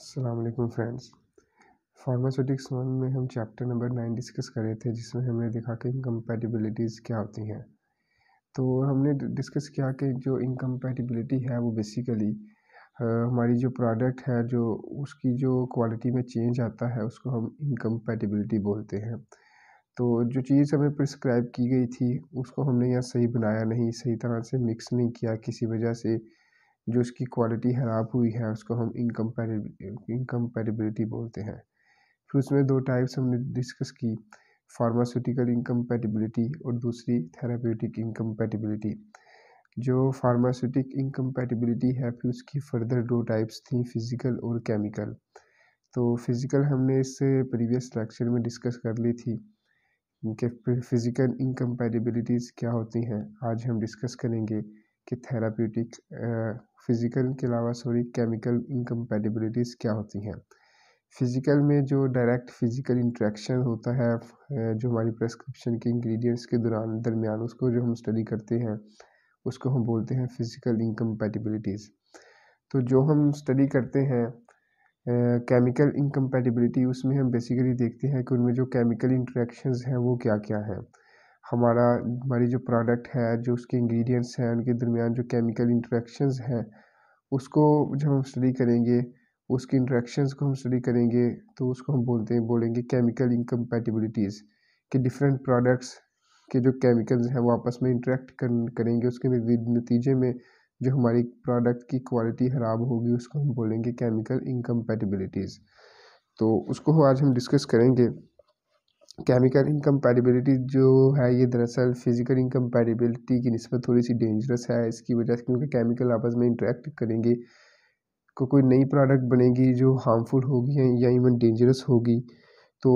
Aslam friends pharmaceutics one में हम chapter number nine discuss कर रहे थे जिसमें हमने देखा कि इनकम्पैटिबिलिटीज़ क्या होती हैं तो हमने डिस्कस किया कि जो इनकम्पेटिबिलिटी है वो बेसिकली हमारी जो प्रोडक्ट है जो उसकी जो क्वालिटी में चेंज आता है उसको हम इनकम्पेटिबिलिटी बोलते हैं तो जो चीज़ हमें प्रिस्क्राइब की गई थी उसको हमने यहाँ सही बनाया नहीं सही तरह से मिक्स नहीं किया किसी वजह से जो उसकी क्वालिटी ख़राब हुई है उसको हम इनकम्पेरेब इनकम्पेरेबिलिटी बोलते हैं फिर उसमें दो टाइप्स हमने डिस्कस की फार्मास्यूटिकल इनकम्पेटिबिलिटी और दूसरी थेरापेटिक इनकम्पेटिबिलिटी जो फार्मास्यूटिक इनकम्पेटिबिलिटी है फिर उसकी फर्दर दो टाइप्स थी फिज़िकल और केमिकल तो फिज़िकल हमने इस प्रीवियस लेक्चर में डिस्कस कर ली थी कि फिज़िकल इनकम्पेटिबिलिटीज़ क्या होती हैं आज हम डिस्कस करेंगे कि थेराप्यूटिक फिज़िकल के अलावा सॉरी केमिकल इनकम्पेटिबिलिटीज़ क्या होती हैं फिज़िकल में जो डायरेक्ट फिज़िकल इंट्रैक्शन होता है जो हमारी प्रेस्क्रिप्शन के इंग्रेडिएंट्स के दौरान दरमियान उसको जो हम स्टडी करते हैं उसको हम बोलते हैं फिज़िकल इनकम्पेटिबिलिटीज़ तो जो हम स्टडी करते हैं केमिकल इनकम्पेटिबिलिटी उसमें हम बेसिकली देखते हैं कि उनमें जो केमिकल इंट्रैक्शन हैं वो क्या क्या हैं हमारा हमारी जो प्रोडक्ट है जो उसके इंग्रेडिएंट्स हैं उनके दरमियान जो केमिकल इंट्रैक्शन हैं उसको जब हम स्टडी करेंगे उसकी इंट्रैक्शंस को हम स्टडी करेंगे तो उसको हम बोलते हैं बोलेंगे केमिकल इनकम्पैटिबिलिटीज़ के डिफरेंट प्रोडक्ट्स के जो केमिकल्स हैं वो आपस में इंट्रैक्ट करेंगे उसके नतीजे में जो हमारी प्रोडक्ट की क्वालिटी ख़राब होगी उसको हम बोलेंगे केमिकल इनकम्पैटिबिलिटीज़ तो उसको आज हम डिस्कस करेंगे केमिकल इनकम्पैटिबिलिटी जो है ये दरअसल फ़िज़िकल इनकम्पैटिबिलिटी की नस्बत थोड़ी सी डेंजरस है इसकी वजह से क्योंकि केमिकल आपस में इंटरेक्ट करेंगे को कोई नई प्रोडक्ट बनेगी जो हार्मफुल होगी या इवन डेंजरस होगी तो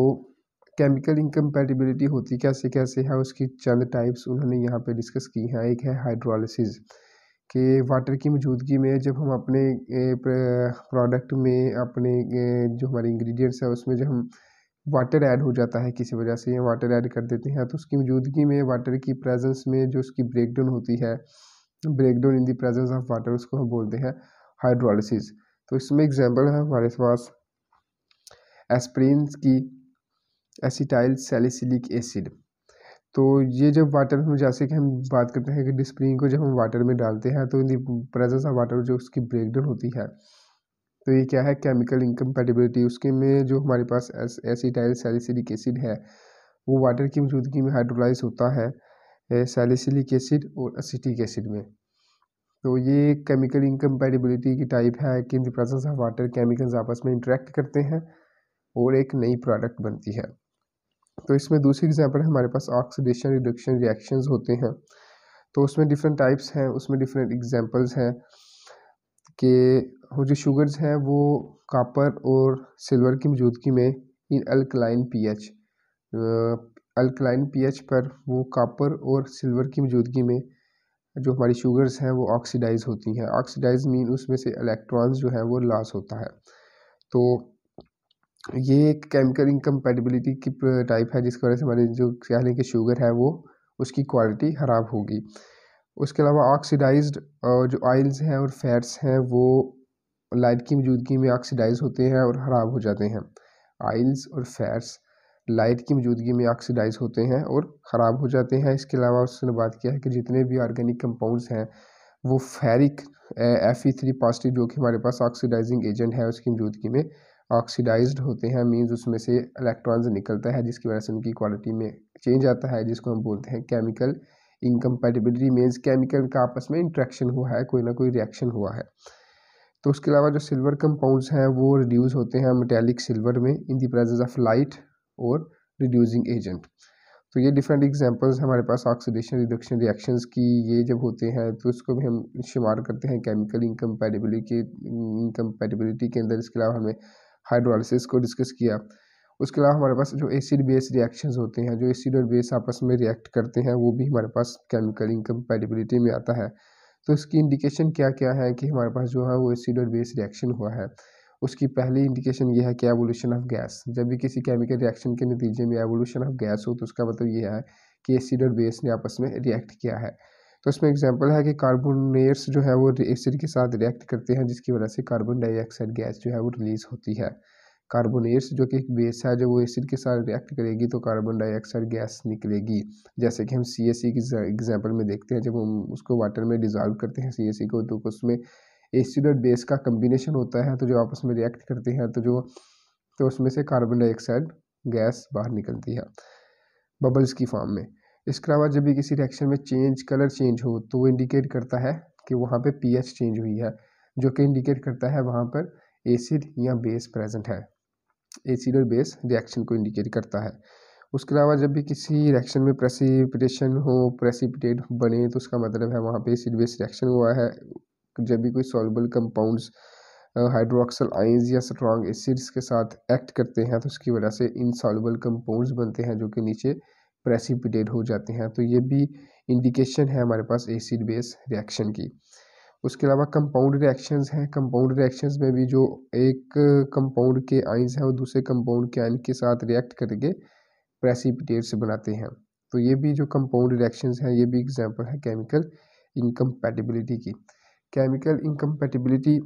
केमिकल इनकम्पैटिबिलिटी होती कैसे कैसे है उसकी चंद टाइप्स उन्होंने यहाँ पे डिस्कस की हैं एक है हाइड्रोलिसिस कि वाटर की मौजूदगी में जब हम अपने प्रोडक्ट में अपने जो हमारे इंग्रेडिएंट्स हैं उसमें जब हम वाटर ऐड हो जाता है किसी वजह से या वाटर ऐड कर देते हैं तो उसकी मौजूदगी में वाटर की प्रेजेंस में जो उसकी ब्रेकडाउन होती है breakdown in the presence of water उसको हम बोलते हैं हाइड्रोलिसिस तो इसमें एग्जांपल है हमारे पास एस्प्रीन की एसिटाइल सेलिसिलिक एसिड तो ये जब वाटर में जैसे कि हम बात करते हैं कि डिस्प्रीन को जब हम वाटर में डालते हैं तो in the presence of water जो उसकी ब्रेकडाउन होती है तो ये क्या है केमिकल इनकम्पेटिबिलिटी उसके में जो हमारे पास एसिटाइल सैलिसिलिक एसिड है वो वाटर की मौजूदगी में हाइड्रोलाइज होता है सैलिसिलिक एसिड और असिटिक एसिड में तो ये केमिकल इनकम्पेटिबिलिटी की टाइप है कि in the presence of water chemicals आपस में इंटरेक्ट करते हैं और एक नई प्रोडक्ट बनती है तो इसमें दूसरी एग्जाम्पल हमारे पास ऑक्सीडेशन रिडक्शन रिएक्शंस होते हैं तो उसमें डिफरेंट टाइप्स हैं उसमें डिफरेंट एग्जाम्पल्स हैं कि वो जो शुगर्स हैं वो कापर और सिल्वर की मौजूदगी में in alkaline P H alkaline P H पर वो कापर और सिल्वर की मौजूदगी में जो हमारी शुगर्स हैं वो ऑक्सीडाइज होती हैं ऑक्सीडाइज मीन उसमें से इलेक्ट्रॉन्स जो है वो लॉस होता है तो ये एक केमिकल इनकम्पेटिबिलिटी की टाइप है जिसकी वजह से हमारी जो क्या लें कि शुगर है वो उसकी क्वालिटी ख़राब होगी उसके अलावा ऑक्सीडाइज़्ड जो ऑयल्स हैं और फैट्स हैं वो लाइट की मौजूदगी में ऑक्सीडाइज़ होते हैं और ख़राब हो जाते हैं ऑयल्स और फैट्स लाइट की मौजूदगी में ऑक्सीडाइज़ होते हैं और ख़राब हो जाते हैं इसके अलावा उसने बात किया है कि जितने भी ऑर्गेनिक कंपाउंड्स हैं वो ferric F E three positive जो कि हमारे पास ऑक्सीडाइजिंग एजेंट है उसकी मौजूदगी में ऑक्सीडाइज होते हैं मीन्स उसमें से इलेक्ट्रॉन्स निकलता है जिसकी वजह से उनकी क्वालिटी में चेंज आता है जिसको हम बोलते हैं केमिकल इनकम्पेटिबिलिटी मीन्स केमिकल का आपस में इंट्रैक्शन हुआ है कोई ना कोई रिएक्शन हुआ है तो उसके अलावा जो सिल्वर कंपाउंड्स हैं वो रिड्यूस होते हैं मेटेलिक सिल्वर में in the presence of light और रिड्यूसिंग एजेंट तो ये डिफरेंट एग्जांपल्स हमारे पास ऑक्सीडेशन रिडक्शन रिएक्शंस की ये जब होते हैं तो उसको भी हम शुमार करते हैं केमिकल इनकम्पेटिबिलिटी के इनकम्पेटिबिलिटी के अंदर इसके अलावा हमने हाइड्रोलिसिस को डिस्कस किया उसके अलावा हमारे पास जो एसिड बेस रिएक्शंस होते हैं जो एसिड और बेस आपस में रिएक्ट करते हैं वो भी हमारे पास केमिकल इनकम्पेटिबिलिटी में आता है तो इसकी इंडिकेशन क्या क्या है कि हमारे पास जो है वो एसिड और बेस रिएक्शन हुआ है उसकी पहली इंडिकेशन ये है कि एवोल्यूशन ऑफ गैस जब भी किसी केमिकल रिएक्शन के नतीजे में एवोल्यूशन ऑफ गैस हो तो उसका मतलब ये है कि एसिड और बेस ने आपस में रिएक्ट किया है तो इसमें एग्जाम्पल है कि कार्बोनेट्स जो है वो एसिड के साथ रिएक्ट करते हैं जिसकी वजह से कार्बन डाइऑक्साइड गैस जो है वो रिलीज़ होती है कार्बोनेट्स जो कि बेस है जब वो एसिड के साथ रिएक्ट करेगी तो कार्बन डाइऑक्साइड गैस निकलेगी जैसे कि हम सी एस सी की एग्जाम्पल में देखते हैं जब हम उसको वाटर में डिजॉल्व करते हैं सी एस सी को तो उसमें एसिड और बेस का कम्बिनेशन होता है तो जो आपस में रिएक्ट करते हैं तो जो तो उसमें से कार्बन डाइऑक्साइड गैस बाहर निकलती है बबल्स की फॉर्म में इसके अलावा जब भी किसी रिएक्शन में चेंज कलर चेंज हो तो वो इंडिकेट करता है कि वहाँ पे पीएच चेंज हुई है जो कि इंडिकेट करता है वहाँ पर एसिड या बेस प्रेजेंट है एसिड और बेस रिएक्शन को इंडिकेट करता है उसके अलावा जब भी किसी रिएक्शन में प्रेसिपिटेशन हो प्रेसिपिटेट बने तो उसका मतलब है वहाँ पे एसिड बेस रिएक्शन हुआ है जब भी कोई सॉल्युबल कंपाउंड्स हाइड्रोक्सल आइंस या स्ट्रॉन्ग एसिड्स के साथ एक्ट करते हैं तो उसकी वजह से इनसॉल्युबल कंपाउंड्स बनते हैं जो कि नीचे प्रेसिपिटेट हो जाते हैं तो ये भी इंडिकेशन है हमारे पास एसिड बेस रिएक्शन की उसके अलावा कंपाउंड रिएक्शंस हैं कंपाउंड रिएक्शंस में भी जो एक कंपाउंड के आइंस हैं वो दूसरे कंपाउंड के आइन के साथ रिएक्ट करके प्रेसिपिटेट्स बनाते हैं तो ये भी जो कंपाउंड रिएक्शंस हैं ये भी एग्जांपल है केमिकल इनकम्पैटिबिलिटी की केमिकल इनकम्पैटिबिलिटी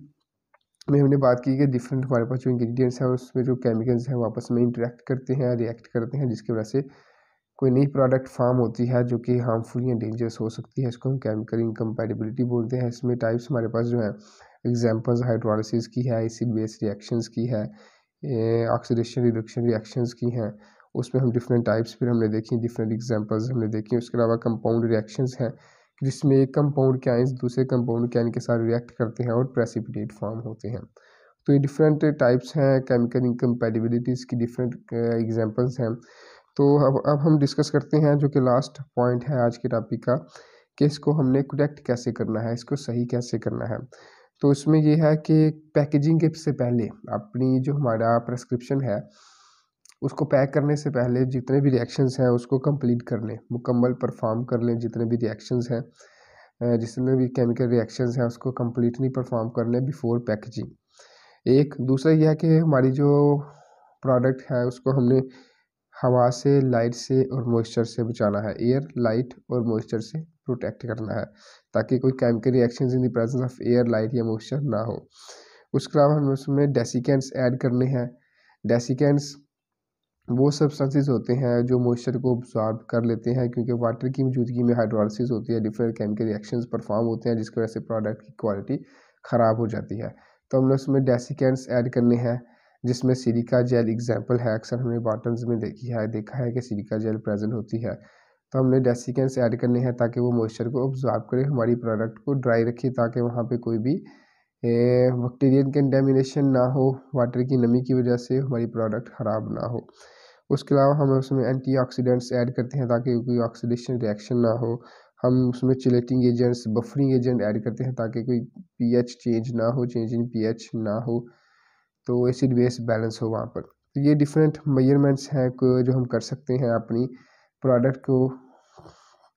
में हमने बात की कि डिफरेंट हमारे पास जो इंग्रेडिएंट्स हैं उसमें जो केमिकल्स हैं वो आपस में इंटरेक्ट करते हैं रिएक्ट करते हैं जिसकी वजह से कोई नई प्रोडक्ट फार्म होती है जो कि हार्मफुल या डेंजरस हो सकती है इसको हम केमिकल इनकम्पेटिबिलिटी बोलते हैं इसमें टाइप्स हमारे पास जो है एग्जाम्पल्स हाइड्रोलिस की है एसिड बेस रिएक्शंस की है ऑक्सीडेशन रिडक्शन रिएक्शंस की हैं उसमें हम डिफरेंट टाइप्स फिर हमने देखी डिफरेंट एग्जाम्पल्स हमने देखी उसके अलावा कंपाउंड रिएक्शन हैं जिसमें एक कंपाउंड के आइंस दूसरे कंपाउंड के आइन के साथ रिएक्ट करते हैं और प्रेसिपिटेट फॉर्म होते हैं तो ये डिफरेंट टाइप्स हैं केमिकल इनकम्पेटिबिलिटीज़ की डिफरेंट एग्जाम्पल्स हैं तो अब अब हम डिस्कस करते हैं जो कि लास्ट पॉइंट है आज के टॉपिक का कि इसको हमने करेक्ट कैसे करना है इसको सही कैसे करना है तो इसमें यह है कि पैकेजिंग के से पहले अपनी जो हमारा प्रेस्क्रिप्शन है उसको पैक करने से पहले जितने भी रिएक्शंस हैं उसको कंप्लीट कर लें मुकम्मल परफॉर्म कर लें जितने भी रिएक्शंस हैं जितने भी केमिकल रिएक्शंस हैं उसको कम्प्लीटली परफॉर्म कर लें बिफोर पैकेजिंग एक दूसरा यह है कि हमारी जो प्रोडक्ट है उसको हमने हवा से लाइट से और मॉइस्चर से बचाना है एयर लाइट और मॉइस्चर से प्रोटेक्ट करना है ताकि कोई chemical reaction in the presence of air light या मॉइस्चर ना हो उसके अलावा हमें उसमें डेसिकेंट्स ऐड करने हैं डेसिकेंट्स वो सब्सटेंसेस होते हैं जो मॉइस्चर को ऑब्जॉर्ब कर लेते हैं क्योंकि वाटर की मौजूदगी में हाइड्रोलिसिस होती है डिफरेंट केमिकल रिएक्शन परफॉर्म होते हैं जिसकी वजह से प्रोडक्ट की क्वालिटी ख़राब हो जाती है तो हमने उसमें डेसिकेंट्स ऐड करने हैं जिसमें सिलिका जेल एग्जाम्पल है अक्सर हमने बॉटम्स में देखी है देखा है कि सिलिका जेल प्रेजेंट होती है तो हमने डेसिकेंट्स ऐड करने हैं ताकि वो मॉइस्चर को ऑब्जॉर्व करें हमारी प्रोडक्ट को ड्राई रखे ताकि वहाँ पे कोई भी बैक्टीरियल कंटेमिनेशन ना हो वाटर की नमी की वजह से हमारी प्रोडक्ट ख़राब ना हो उसके अलावा हम उसमें एंटीऑक्सीडेंट्स ऐड करते हैं ताकि कोई ऑक्सीडेशन रिएक्शन ना हो हम उसमें chelating agents buffering agent add करते हैं ताकि कोई पी चेंज ना हो चेंज इन पी ना हो तो एसिड बेस बैलेंस हो वहाँ पर तो ये डिफरेंट मेजरमेंट्स हैं जो हम कर सकते हैं अपनी प्रोडक्ट को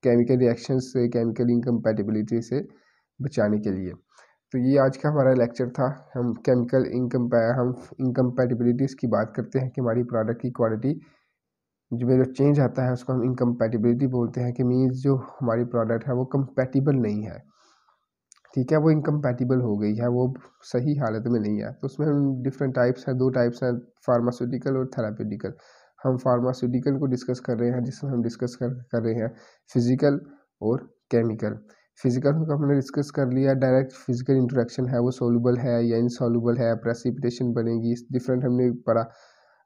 केमिकल रिएक्शन से केमिकल इनकम्पैटिबिलिटी से बचाने के लिए तो ये आज का हमारा लेक्चर था हम केमिकल इनकम हम इनकम्पैटिबिलिटीज़ की बात करते हैं कि हमारी प्रोडक्ट की क्वालिटी जो में चेंज आता है उसको हम इनकम्पैटिबिलिटी बोलते हैं कि मीन्स जो हमारी प्रोडक्ट है वो कम्पैटिबल नहीं है ठीक है वो इनकम्पैटिबल हो गई है वो सही हालत में नहीं है तो उसमें हम डिफरेंट टाइप्स हैं दो टाइप्स हैं फार्मास्यूटिकल और थेरापेटिकल हम फार्मास्यूटिकल को डिस्कस कर रहे हैं जिसमें हम डिस्कस कर, कर रहे हैं फिज़िकल और केमिकल फिज़िकल को हमने डिस्कस कर लिया डायरेक्ट फिज़िकल इंट्रैक्शन है वो सोलूबल है या इनसॉलूबल है प्रेसिपिटेशन बनेगी डिफरेंट हमने पढ़ा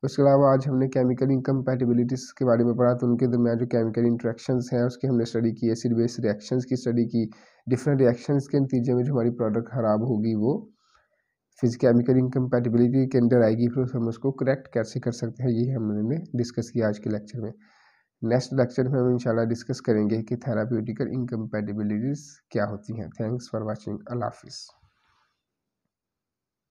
उसके अलावा आज हमने केमिकल इनकम्पैटिबिलिटीज़ के बारे में पढ़ा तो उनके दरमियान जो केमिकल इंट्रैक्शंस हैं उसकी हमने स्टडी की एसिड बेस रिएक्शंस की स्टडी की डिफरेंट रिएक्शंस के नतीजे में जो हमारी प्रोडक्ट ख़राब होगी वो फिर केमिकल इनकम्पैटिबिलिटी के अंदर आएगी फिर हम उसको करेक्ट कैसे कर सकते हैं ये हमने डिस्कस किया आज के लेक्चर में नेक्स्ट लेक्चर में हम इंशाल्लाह डिस्कस करेंगे कि थेराप्यूटिकल इनकम्पैटिबिलिटीज़ क्या होती हैं थैंक्स फॉर वॉचिंग अल्लाह हाफिज़